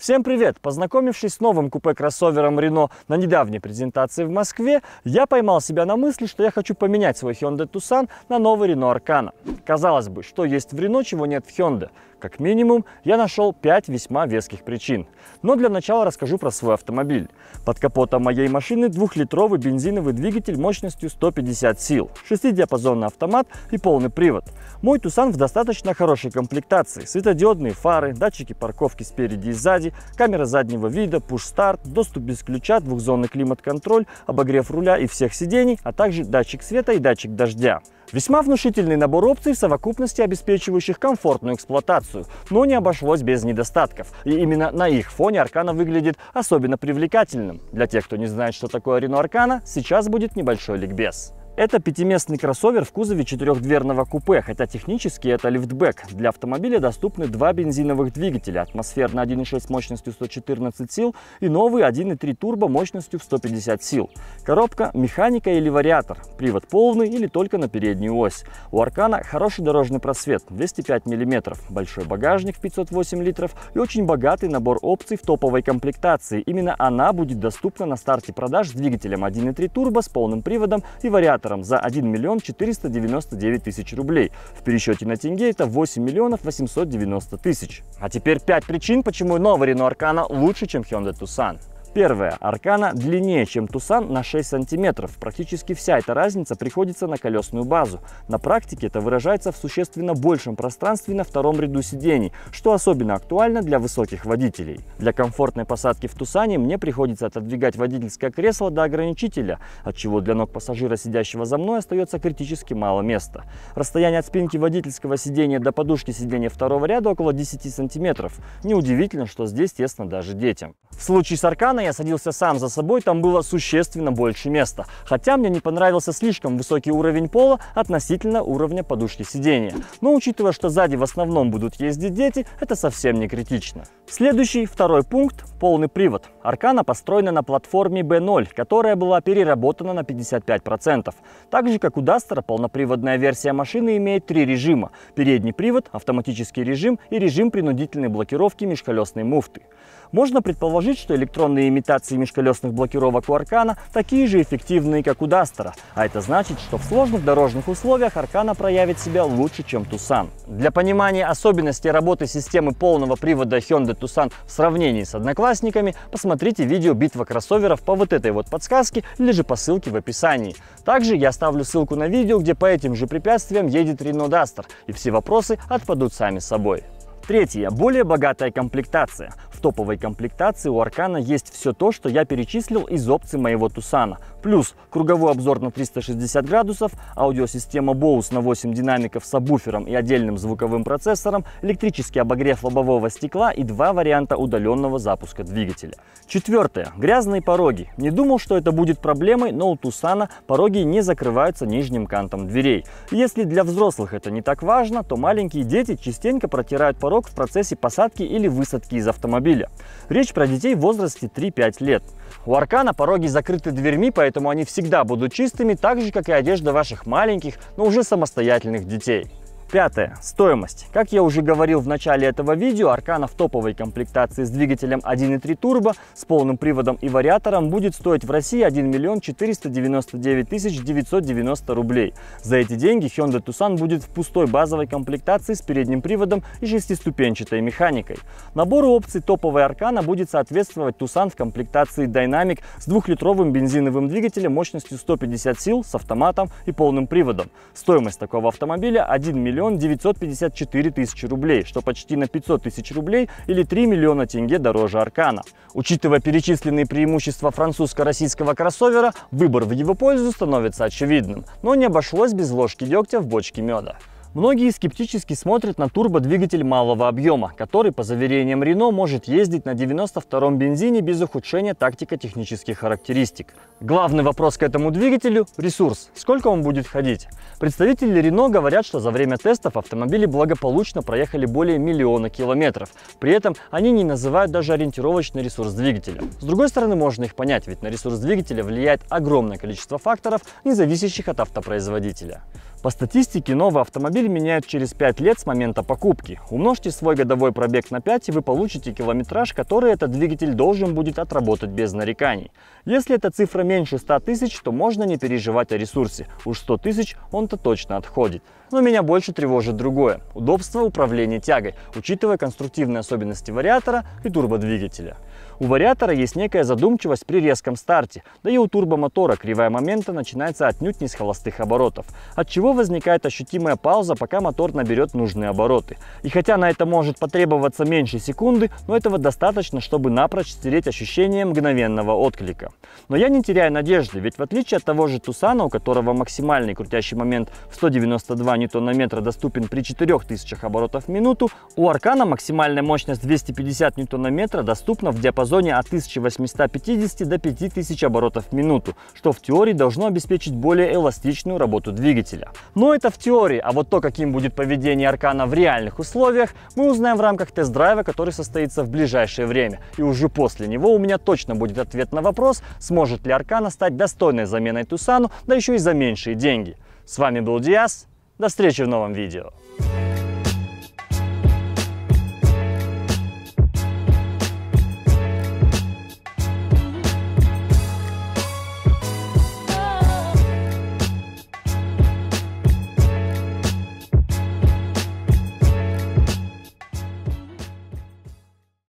Всем привет! Познакомившись с новым купе-кроссовером Renault на недавней презентации в Москве, я поймал себя на мысли, что я хочу поменять свой Hyundai Tucson на новый Renault Arcana. Казалось бы, что есть в Renault, чего нет в Hyundai? Как минимум, я нашел 5 весьма веских причин. Но для начала расскажу про свой автомобиль. Под капотом моей машины двухлитровый бензиновый двигатель мощностью 150 сил, шестидиапазонный автомат и полный привод. Мой Тусан в достаточно хорошей комплектации. Светодиодные фары, датчики парковки спереди и сзади, камера заднего вида, пуш-старт, доступ без ключа, двухзонный климат-контроль, обогрев руля и всех сидений, а также датчик света и датчик дождя. Весьма внушительный набор опций в совокупности обеспечивающих комфортную эксплуатацию, но не обошлось без недостатков. И именно на их фоне Аркана выглядит особенно привлекательным. Для тех, кто не знает, что такое Рено Аркана, сейчас будет небольшой ликбез. Это пятиместный кроссовер в кузове четырехдверного купе, хотя технически это лифтбэк. Для автомобиля доступны два бензиновых двигателя, атмосферный 1.6 мощностью 114 сил и новый 1.3 турбо мощностью в 150 сил. Коробка, механика или вариатор, привод полный или только на переднюю ось. У Аркана хороший дорожный просвет 205 мм, большой багажник в 508 литров и очень богатый набор опций в топовой комплектации. Именно она будет доступна на старте продаж с двигателем 1.3 турбо с полным приводом и вариатором инвесторам за 1 миллион 499 тысяч рублей. В пересчете на тенге это 8 миллионов 890 тысяч. А теперь 5 причин, почему новый Renault Arcana лучше, чем Hyundai Tucson. Первое. Аркана длиннее, чем Тусан на 6 сантиметров. Практически вся эта разница приходится на колесную базу. На практике это выражается в существенно большем пространстве на втором ряду сидений, что особенно актуально для высоких водителей. Для комфортной посадки в Тусане мне приходится отодвигать водительское кресло до ограничителя, от чего для ног пассажира, сидящего за мной, остается критически мало места. Расстояние от спинки водительского сидения до подушки сидения второго ряда около 10 сантиметров. Неудивительно, что здесь тесно даже детям. В случае с Арканой ресторана я садился сам за собой, там было существенно больше места. Хотя мне не понравился слишком высокий уровень пола относительно уровня подушки сидения. Но учитывая, что сзади в основном будут ездить дети, это совсем не критично. Следующий, второй пункт – полный привод. Аркана построена на платформе B0, которая была переработана на 55%. Так же, как у Duster, полноприводная версия машины имеет три режима – передний привод, автоматический режим и режим принудительной блокировки межколесной муфты. Можно предположить, что электронные имитации межколесных блокировок у Аркана такие же эффективные, как у Дастера. А это значит, что в сложных дорожных условиях Аркана проявит себя лучше, чем Тусан. Для понимания особенностей работы системы полного привода Hyundai Tucson в сравнении с одноклассниками, посмотрите видео «Битва кроссоверов» по вот этой вот подсказке или же по ссылке в описании. Также я оставлю ссылку на видео, где по этим же препятствиям едет Renault Duster, и все вопросы отпадут сами собой. Третье. Более богатая комплектация. В топовой комплектации у Аркана есть все то, что я перечислил из опций моего Тусана. Плюс круговой обзор на 360 градусов, аудиосистема Bose на 8 динамиков с сабвуфером и отдельным звуковым процессором, электрический обогрев лобового стекла и два варианта удаленного запуска двигателя. Четвертое. Грязные пороги. Не думал, что это будет проблемой, но у Тусана пороги не закрываются нижним кантом дверей. Если для взрослых это не так важно, то маленькие дети частенько протирают порог в процессе посадки или высадки из автомобиля автомобиля. Речь про детей в возрасте 3-5 лет. У Аркана пороги закрыты дверьми, поэтому они всегда будут чистыми, так же, как и одежда ваших маленьких, но уже самостоятельных детей. Пятое. Стоимость. Как я уже говорил в начале этого видео, Аркана в топовой комплектации с двигателем 1.3 турбо с полным приводом и вариатором будет стоить в России 1 миллион 499 тысяч 990 рублей. За эти деньги Hyundai Tucson будет в пустой базовой комплектации с передним приводом и шестиступенчатой механикой. Набору опций топовой Аркана будет соответствовать Tucson в комплектации Dynamic с двухлитровым бензиновым двигателем мощностью 150 сил с автоматом и полным приводом. Стоимость такого автомобиля 1 миллион миллион 954 тысячи рублей, что почти на 500 тысяч рублей или 3 миллиона тенге дороже Аркана. Учитывая перечисленные преимущества французско-российского кроссовера, выбор в его пользу становится очевидным, но не обошлось без ложки дегтя в бочке меда. Многие скептически смотрят на турбодвигатель малого объема, который, по заверениям Рено, может ездить на 92-м бензине без ухудшения тактико-технических характеристик. Главный вопрос к этому двигателю – ресурс. Сколько он будет ходить? Представители Рено говорят, что за время тестов автомобили благополучно проехали более миллиона километров. При этом они не называют даже ориентировочный ресурс двигателя. С другой стороны, можно их понять, ведь на ресурс двигателя влияет огромное количество факторов, не зависящих от автопроизводителя. По статистике, новый автомобиль меняют через 5 лет с момента покупки. Умножьте свой годовой пробег на 5, и вы получите километраж, который этот двигатель должен будет отработать без нареканий. Если эта цифра меньше 100 тысяч, то можно не переживать о ресурсе. Уж 100 тысяч он-то точно отходит. Но меня больше тревожит другое – удобство управления тягой, учитывая конструктивные особенности вариатора и турбодвигателя. У вариатора есть некая задумчивость при резком старте, да и у турбомотора кривая момента начинается отнюдь не с холостых оборотов, от чего возникает ощутимая пауза, пока мотор наберет нужные обороты. И хотя на это может потребоваться меньше секунды, но этого достаточно, чтобы напрочь стереть ощущение мгновенного отклика. Но я не теряю надежды, ведь в отличие от того же Тусана, у которого максимальный крутящий момент в 192 ньютона-метра доступен при 4000 оборотов в минуту, у Аркана максимальная мощность 250 ньютона-метра доступна в диапазоне диапазоне от 1850 до 5000 оборотов в минуту, что в теории должно обеспечить более эластичную работу двигателя. Но это в теории, а вот то, каким будет поведение Аркана в реальных условиях, мы узнаем в рамках тест-драйва, который состоится в ближайшее время. И уже после него у меня точно будет ответ на вопрос, сможет ли Аркана стать достойной заменой Тусану, да еще и за меньшие деньги. С вами был Диас, до встречи в новом видео.